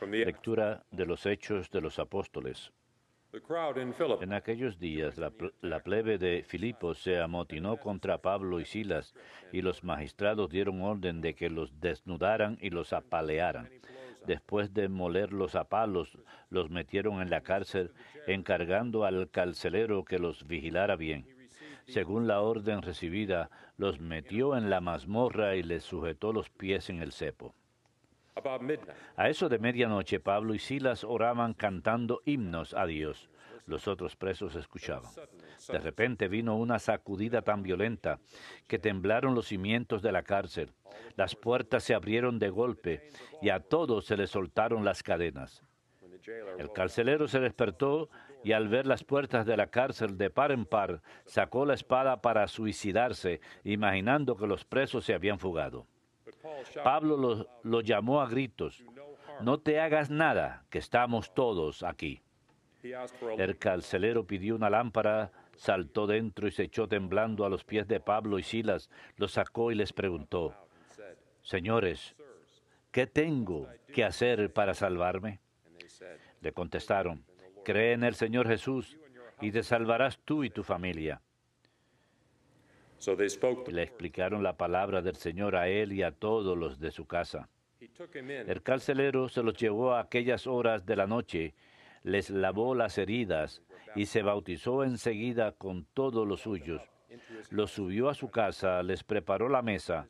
Lectura de los Hechos de los Apóstoles. En aquellos días la, plebe de Filipo se amotinó contra Pablo y Silas, y los magistrados dieron orden de que los desnudaran y los apalearan. Después de molerlos a palos, los metieron en la cárcel, encargando al carcelero que los vigilara bien. Según la orden recibida, los metió en la mazmorra y les sujetó los pies en el cepo. A eso de medianoche, Pablo y Silas oraban cantando himnos a Dios. Los otros presos escuchaban. De repente vino una sacudida tan violenta que temblaron los cimientos de la cárcel. Las puertas se abrieron de golpe y a todos se les soltaron las cadenas. El carcelero se despertó y al ver las puertas de la cárcel de par en par, sacó la espada para suicidarse, imaginando que los presos se habían fugado. Pablo lo, llamó a gritos, no te hagas nada, que estamos todos aquí. El carcelero pidió una lámpara, saltó dentro y se echó temblando a los pies de Pablo y Silas, lo sacó y les preguntó, Señores, ¿qué tengo que hacer para salvarme? Le contestaron, cree en el Señor Jesús y te salvarás tú y tu familia. Le explicaron la palabra del Señor a él y a todos los de su casa. El carcelero se los llevó a aquellas horas de la noche, les lavó las heridas y se bautizó enseguida con todos los suyos. Los subió a su casa, les preparó la mesa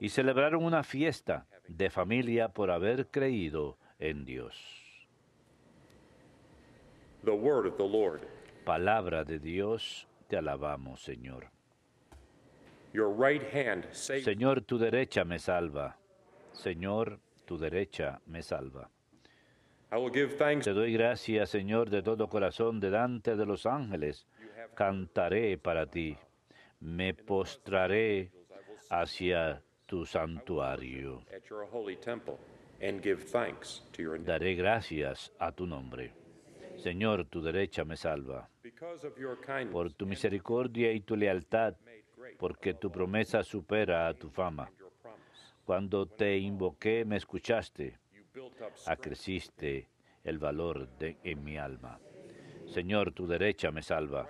y celebraron una fiesta de familia por haber creído en Dios. Palabra de Dios, te alabamos, Señor. Señor, tu derecha me salva. Señor, tu derecha me salva. Te doy gracias, Señor, de todo corazón, delante de los ángeles. Cantaré para ti. Me postraré hacia tu santuario. Daré gracias a tu nombre. Señor, tu derecha me salva. Por tu misericordia y tu lealtad porque tu promesa supera a tu fama. Cuando te invoqué, me escuchaste, acreciste ah, el valor en mi alma. Señor, tu derecha me salva.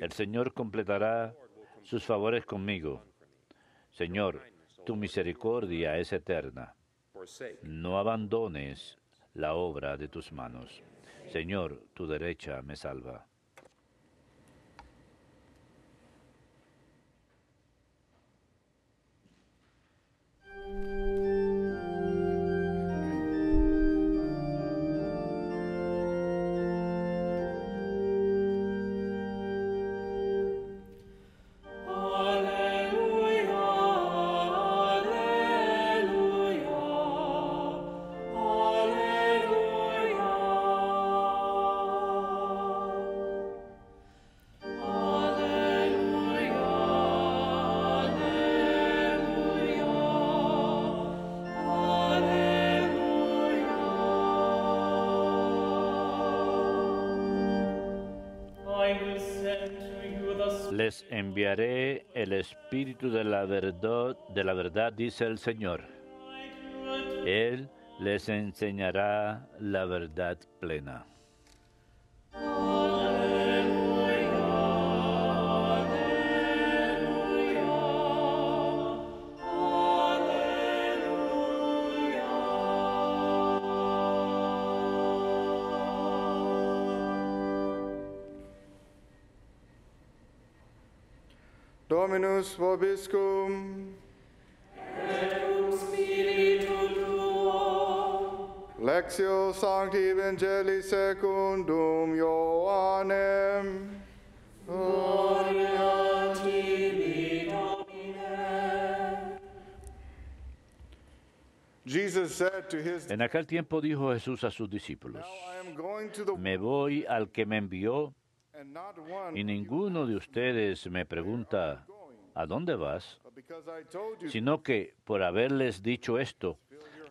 El Señor completará sus favores conmigo. Señor, tu misericordia es eterna. No abandones la obra de tus manos. Señor, tu derecha me salva. les enviaré el espíritu de la verdad, de la verdad dice el Señor. Él les enseñará la verdad plena. Dominus vobiscum. Lectio Sancti Evangelii secundum Ioannem. Gloria tibi Domine. en aquel tiempo dijo Jesús a sus discípulos, me voy al que me envió y ninguno de ustedes me pregunta, ¿a dónde vas? Sino que por haberles dicho esto,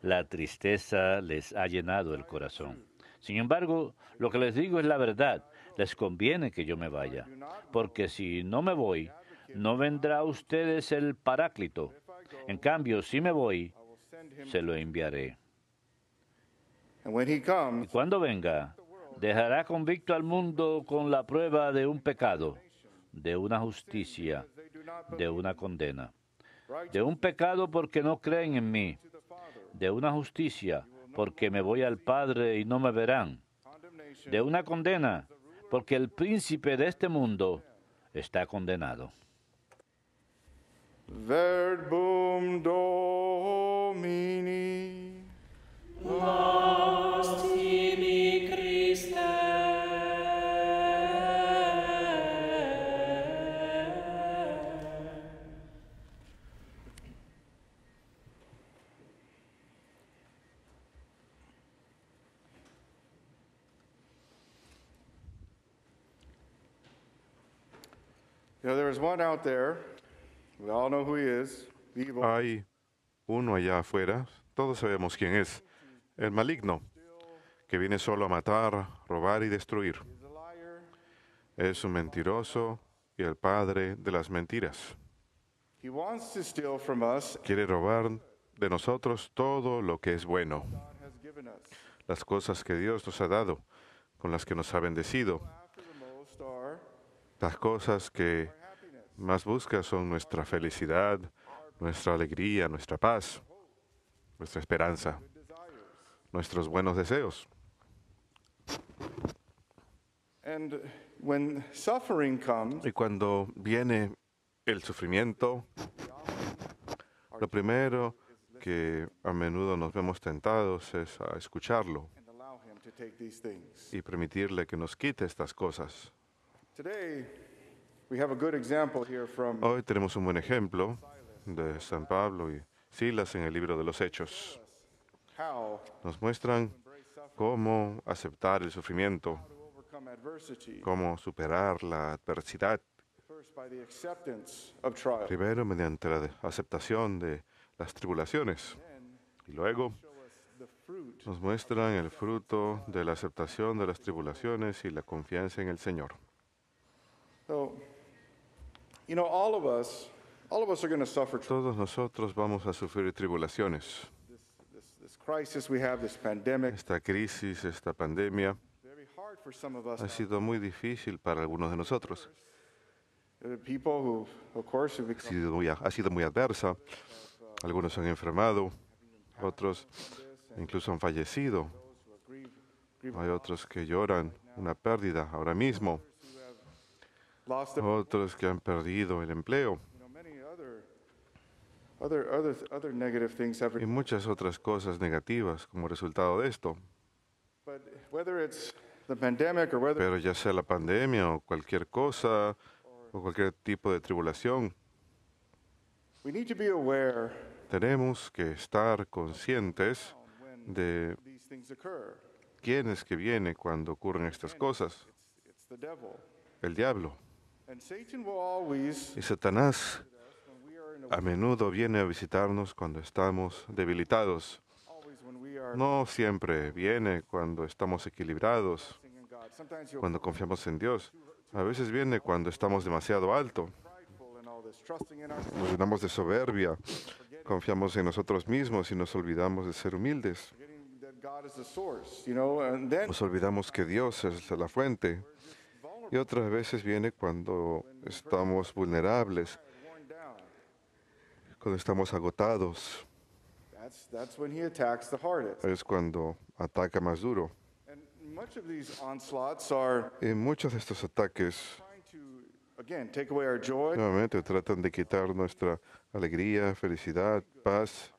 la tristeza les ha llenado el corazón. Sin embargo, lo que les digo es la verdad. Les conviene que yo me vaya, porque si no me voy, no vendrá a ustedes el Paráclito. En cambio, si me voy, se lo enviaré. Y cuando venga, Dejará convicto al mundo con la prueba de un pecado, de una justicia, de una condena. De un pecado porque no creen en mí, de una justicia porque me voy al Padre y no me verán, de una condena porque el príncipe de este mundo está condenado. Verbum Hay uno allá afuera, todos sabemos quién es, el maligno, que viene solo a matar, robar y destruir. Es un mentiroso y el padre de las mentiras. Quiere robar de nosotros todo lo que es bueno, las cosas que Dios nos ha dado, con las que nos ha bendecido las cosas que más busca son nuestra felicidad, nuestra alegría, nuestra paz, nuestra esperanza, nuestros buenos deseos. y cuando viene el sufrimiento, lo primero que a menudo nos vemos tentados es a escucharlo y permitirle que nos quite estas cosas. Hoy tenemos un buen ejemplo de San Pablo y Silas en el libro de los Hechos. Nos muestran cómo aceptar el sufrimiento, cómo superar la adversidad. Primero mediante la aceptación de las tribulaciones y luego nos muestran el fruto de la aceptación de las tribulaciones y la confianza en el Señor. So, Todos nosotros vamos a sufrir tribulaciones. Esta crisis, esta pandemia, ha sido muy difícil para algunos de nosotros. sido muy, ha sido muy adversa. Algunos han enfermado, otros incluso han fallecido. Hay otros que lloran una pérdida ahora mismo otros que han perdido el empleo y muchas otras cosas negativas como resultado de esto. Pero ya sea la pandemia o cualquier cosa o cualquier tipo de tribulación, tenemos que estar conscientes de quién es que viene cuando ocurren estas cosas. El diablo. Y Satanás a menudo viene a visitarnos cuando estamos debilitados. No siempre viene cuando estamos equilibrados, cuando confiamos en Dios. A veces viene cuando estamos demasiado alto. Nos llenamos de soberbia, confiamos en nosotros mismos y nos olvidamos de ser humildes. Nos olvidamos que Dios es la fuente y otras veces viene cuando estamos vulnerables, cuando estamos agotados. Es cuando ataca más duro. Y muchos de estos ataques nuevamente tratan de quitar nuestra alegría, felicidad, paz,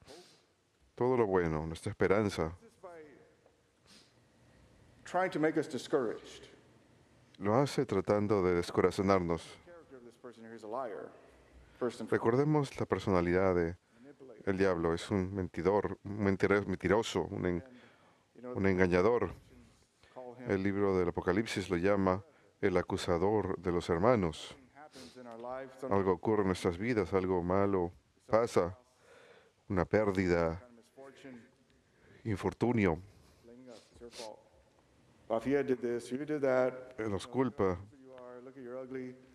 todo lo bueno, nuestra esperanza. Lo hace tratando de descorazonarnos. Recordemos la personalidad del diablo. Es un mentidor, un mentiroso, un engañador. El libro del Apocalipsis lo llama el acusador de los hermanos. Algo ocurre en nuestras vidas, algo malo pasa, una pérdida, infortunio. Nos culpa.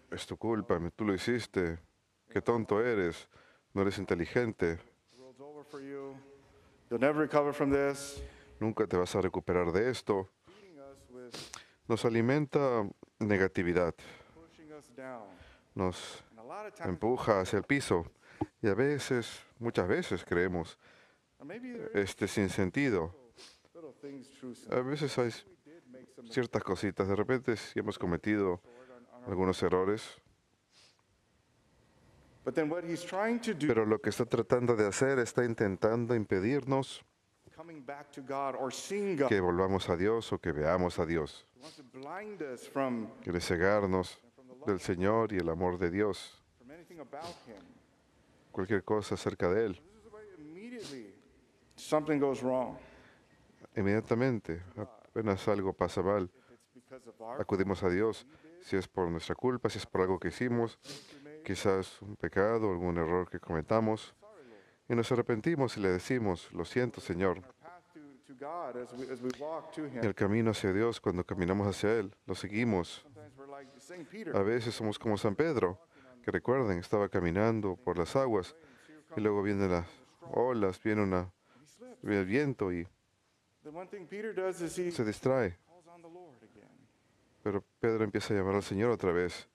Es tu culpa, tú lo hiciste. Qué tonto eres. No eres inteligente. Nunca te vas a recuperar de esto. Nos alimenta negatividad. Nos empuja hacia el piso. Y a veces, muchas veces creemos este sin sentido. A veces hay ciertas cositas. De repente si hemos cometido algunos errores. Pero lo que está tratando de hacer está intentando impedirnos que volvamos a Dios o que veamos a Dios. Quiere cegarnos del Señor y el amor de Dios. Cualquier cosa acerca de Él. Inmediatamente apenas algo pasa mal, acudimos a Dios, si es por nuestra culpa, si es por algo que hicimos, quizás un pecado, algún error que cometamos, y nos arrepentimos y le decimos, lo siento Señor. El camino hacia Dios, cuando caminamos hacia Él, lo seguimos. A veces somos como San Pedro, que recuerden, estaba caminando por las aguas y luego vienen las olas, viene, una, viene el viento y se distrae. Pero Pedro empieza a llamar al Señor otra vez.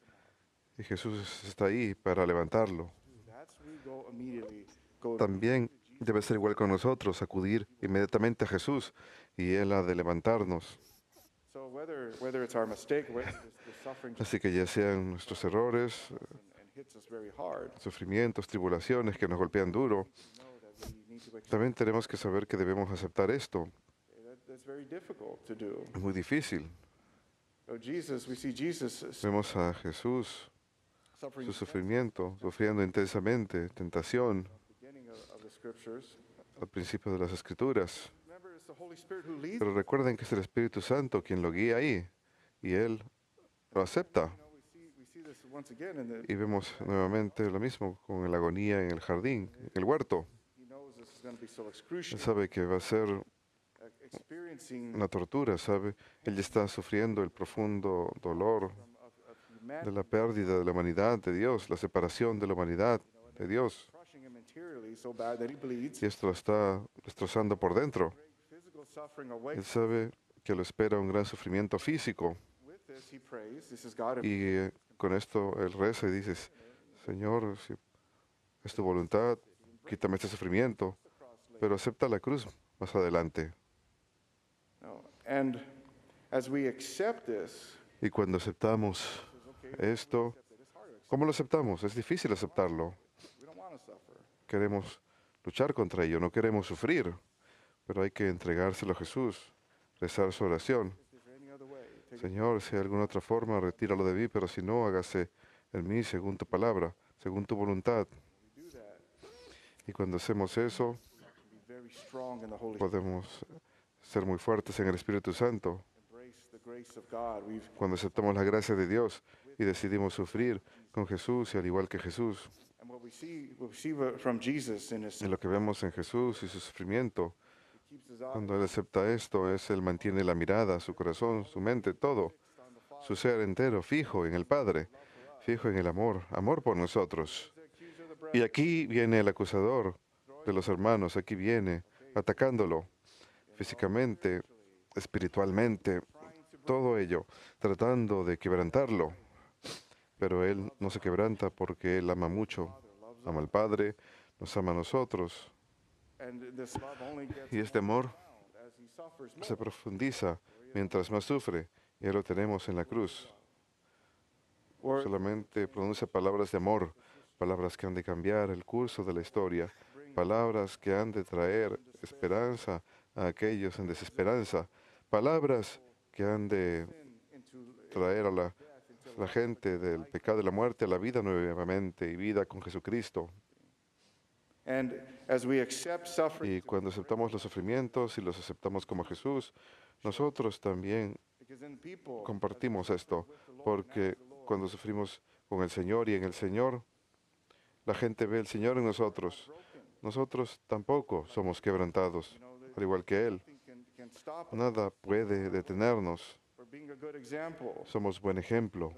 Y Jesús está ahí para levantarlo. También debe ser igual con nosotros, acudir inmediatamente a Jesús y Él ha de levantarnos. Así que ya sean nuestros errores, sufrimientos, tribulaciones que nos golpean duro, también tenemos que saber que debemos aceptar esto. Es muy difícil. Vemos a Jesús, su sufrimiento, sufriendo intensamente, tentación, al principio de las Escrituras. Pero recuerden que es el Espíritu Santo quien lo guía ahí y Él lo acepta. Y vemos nuevamente lo mismo con la agonía en el jardín, en el huerto. Él sabe que va a ser la tortura, ¿sabe? Él está sufriendo el profundo dolor de la pérdida de la humanidad de Dios, la separación de la humanidad de Dios. Y esto lo está destrozando por dentro. Él sabe que lo espera un gran sufrimiento físico. Y eh, con esto él reza y dice, Señor, si es tu voluntad, quítame este sufrimiento, pero acepta la cruz más adelante. Y cuando aceptamos esto, ¿cómo lo aceptamos? Es difícil aceptarlo. Queremos luchar contra ello, no queremos sufrir, pero hay que entregárselo a Jesús, rezar su oración. Señor, si hay alguna otra forma, retíralo de mí, pero si no, hágase en mí según tu palabra, según tu voluntad. Y cuando hacemos eso, podemos ser muy fuertes en el Espíritu Santo. Cuando aceptamos la gracia de Dios y decidimos sufrir con Jesús y al igual que Jesús. Y lo que vemos en Jesús y su sufrimiento, cuando Él acepta esto, es Él mantiene la mirada, su corazón, su mente, todo, su ser entero, fijo en el Padre, fijo en el amor, amor por nosotros. Y aquí viene el acusador de los hermanos, aquí viene atacándolo físicamente, espiritualmente, todo ello, tratando de quebrantarlo. Pero Él no se quebranta porque Él ama mucho, ama al Padre, nos ama a nosotros. Y este amor se profundiza mientras más sufre. Ya lo tenemos en la cruz. Solamente pronuncia palabras de amor, palabras que han de cambiar el curso de la historia, palabras que han de traer esperanza a aquellos en desesperanza, palabras que han de traer a la, gente del pecado de la muerte a la vida nuevamente y vida con Jesucristo. Y cuando aceptamos los sufrimientos y los aceptamos como Jesús, nosotros también compartimos esto, porque cuando sufrimos con el Señor y en el Señor, la gente ve el Señor en nosotros. Nosotros tampoco somos quebrantados al igual que Él. Nada puede detenernos. Somos buen ejemplo.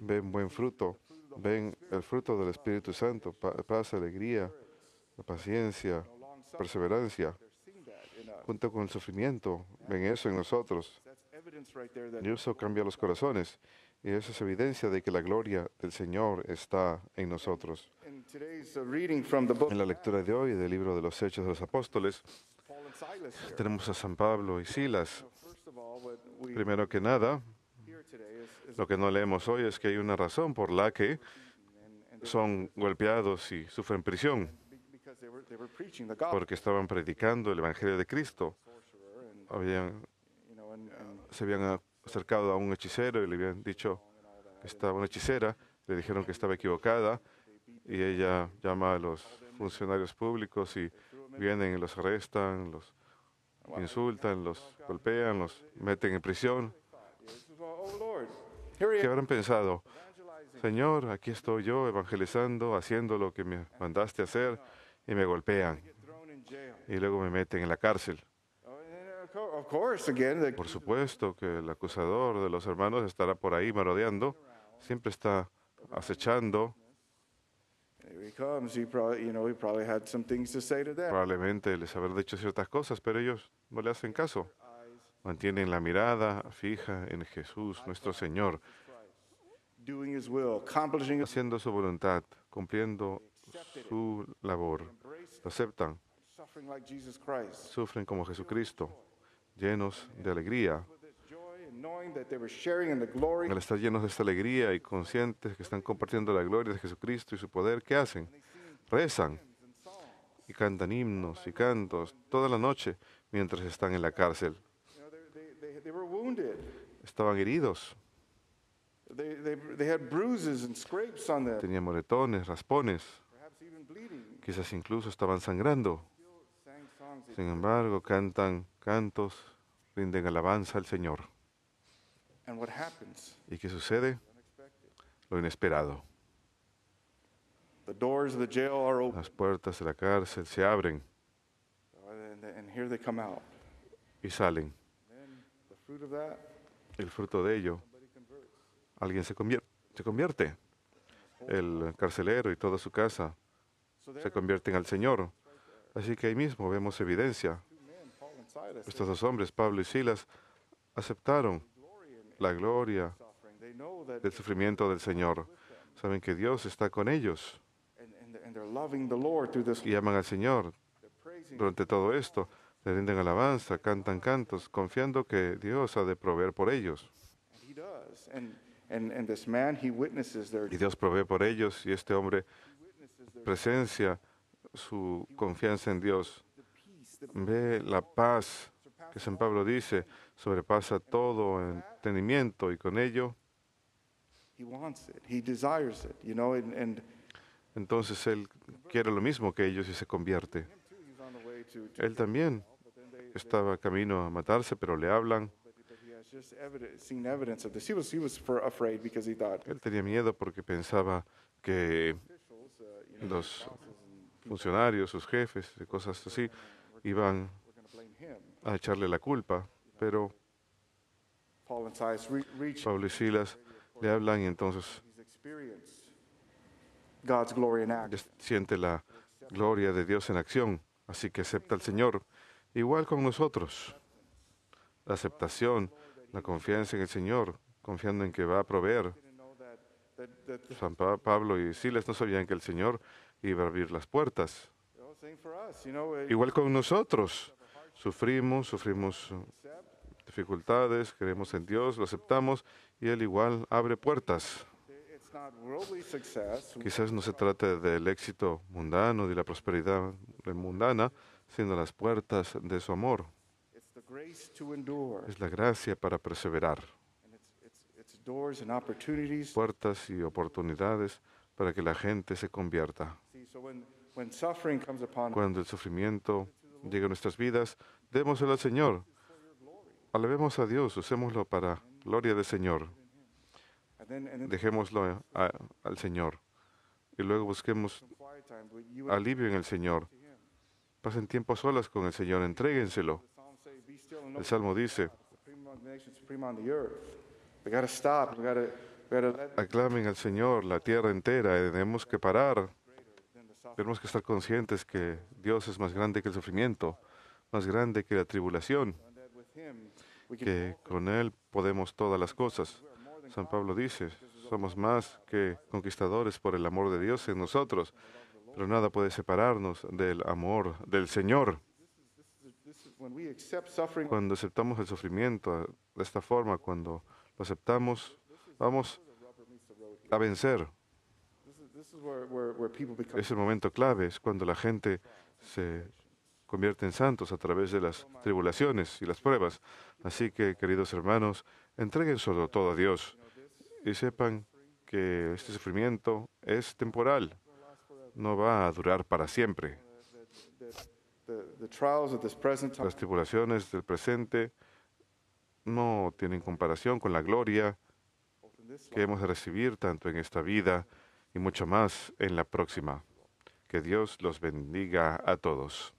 Ven buen fruto. Ven el fruto del Espíritu Santo. Paz, alegría, paciencia, perseverancia. Junto con el sufrimiento, ven eso en nosotros. Y eso cambia los corazones. Y eso es evidencia de que la gloria del Señor está en nosotros. En la lectura de hoy del libro de los Hechos de los Apóstoles, tenemos a San Pablo y Silas. Primero que nada, lo que no leemos hoy es que hay una razón por la que son golpeados y sufren prisión, porque estaban predicando el Evangelio de Cristo. Habían, se habían acercado a un hechicero y le habían dicho que estaba una hechicera, le dijeron que estaba equivocada y ella llama a los funcionarios públicos y vienen y los arrestan, los insultan, los golpean, los meten en prisión. ¿Qué habrán pensado? Señor, aquí estoy yo evangelizando, haciendo lo que me mandaste hacer y me golpean y luego me meten en la cárcel. Por supuesto que el acusador de los hermanos estará por ahí marodeando, siempre está acechando Probablemente les haber dicho ciertas cosas, pero ellos no le hacen caso. Mantienen la mirada fija en Jesús, nuestro Señor, haciendo su voluntad, cumpliendo su labor. Lo aceptan. Sufren como Jesucristo, llenos de alegría al estar llenos de esta alegría y conscientes que están compartiendo la gloria de Jesucristo y su poder, ¿qué hacen? Rezan y cantan himnos y cantos toda la noche mientras están en la cárcel. Estaban heridos. Tenían moretones, raspones. Quizás incluso estaban sangrando. Sin embargo, cantan cantos, rinden alabanza al Señor. ¿Y qué sucede? Lo inesperado. Las puertas de la cárcel se abren y salen. El fruto de ello, alguien se convierte, se convierte. El carcelero y toda su casa se convierten al Señor. Así que ahí mismo vemos evidencia. Estos dos hombres, Pablo y Silas, aceptaron la gloria del sufrimiento del Señor. Saben que Dios está con ellos y aman al Señor durante todo esto. Le rinden alabanza, cantan cantos, confiando que Dios ha de proveer por ellos. Y Dios provee por ellos y este hombre presencia su confianza en Dios. Ve la paz que San Pablo dice, sobrepasa todo entendimiento y con ello. Entonces él quiere lo mismo que ellos y se convierte. Él también estaba camino a matarse, pero le hablan. Él tenía miedo porque pensaba que uh, los funcionarios, sus jefes, cosas así, iban a echarle la culpa, pero Pablo y Silas le hablan y entonces siente la gloria de Dios en acción, así que acepta al Señor. Igual con nosotros, la aceptación, la confianza en el Señor, confiando en que va a proveer. San Pablo y Silas no sabían que el Señor iba a abrir las puertas. Eh, igual con nosotros, Sufrimos, sufrimos dificultades, creemos en Dios, lo aceptamos y Él igual abre puertas. Quizás no se trate del éxito mundano, de la prosperidad mundana, sino las puertas de su amor. Es la gracia para perseverar. Puertas y oportunidades para que la gente se convierta. Cuando el sufrimiento llegue a nuestras vidas, démoselo al Señor. Alabemos a Dios, usémoslo para gloria del Señor. Dejémoslo al Señor. Y luego busquemos alivio en el Señor. Pasen tiempo solas con el Señor, entréguenselo. El Salmo dice, aclamen al Señor la tierra entera y tenemos que parar tenemos que estar conscientes que Dios es más grande que el sufrimiento, más grande que la tribulación, que con Él podemos todas las cosas. San Pablo dice, somos más que conquistadores por el amor de Dios en nosotros, pero nada puede separarnos del amor del Señor. Cuando aceptamos el sufrimiento de esta forma, cuando lo aceptamos, vamos a vencer. Es el momento clave, es cuando la gente se convierte en santos a través de las tribulaciones y las pruebas. Así que, queridos hermanos, entreguen sobre todo a Dios y sepan que este sufrimiento es temporal, no va a durar para siempre. Las tribulaciones del presente no tienen comparación con la gloria que hemos de recibir tanto en esta vida y mucho más en la próxima. Que Dios los bendiga a todos.